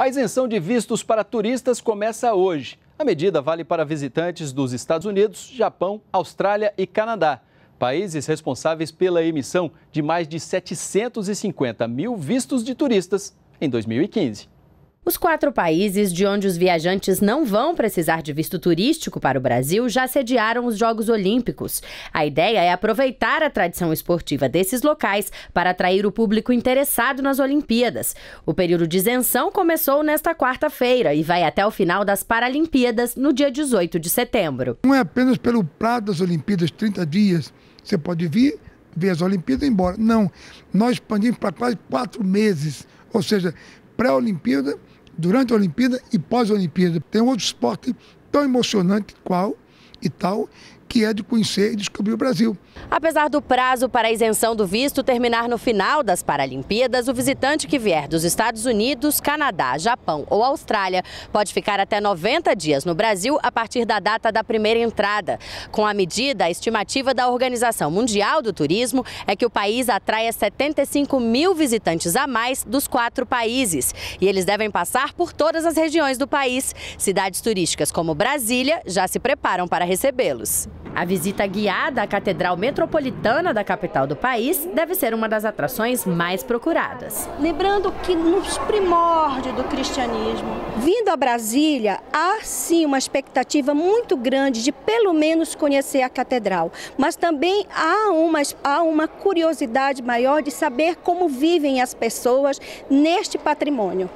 A isenção de vistos para turistas começa hoje. A medida vale para visitantes dos Estados Unidos, Japão, Austrália e Canadá, países responsáveis pela emissão de mais de 750 mil vistos de turistas em 2015. Os quatro países de onde os viajantes não vão precisar de visto turístico para o Brasil já sediaram os Jogos Olímpicos. A ideia é aproveitar a tradição esportiva desses locais para atrair o público interessado nas Olimpíadas. O período de isenção começou nesta quarta-feira e vai até o final das Paralimpíadas, no dia 18 de setembro. Não é apenas pelo prazo das Olimpíadas, 30 dias. Você pode vir, ver as Olimpíadas e ir embora. Não, nós expandimos para quase quatro meses. Ou seja, pré-Olimpíada, durante a Olimpíada e pós-Olimpíada. Tem outro esporte tão emocionante qual e tal, que é de conhecer e descobrir o Brasil. Apesar do prazo para a isenção do visto terminar no final das Paralimpíadas, o visitante que vier dos Estados Unidos, Canadá, Japão ou Austrália pode ficar até 90 dias no Brasil a partir da data da primeira entrada. Com a medida, a estimativa da Organização Mundial do Turismo é que o país atraia 75 mil visitantes a mais dos quatro países. E eles devem passar por todas as regiões do país. Cidades turísticas como Brasília já se preparam para recebê-los. A visita guiada à Catedral Metropolitana da capital do país deve ser uma das atrações mais procuradas. Lembrando que nos primórdios do cristianismo. Vindo a Brasília, há sim uma expectativa muito grande de pelo menos conhecer a catedral, mas também há uma, há uma curiosidade maior de saber como vivem as pessoas neste patrimônio.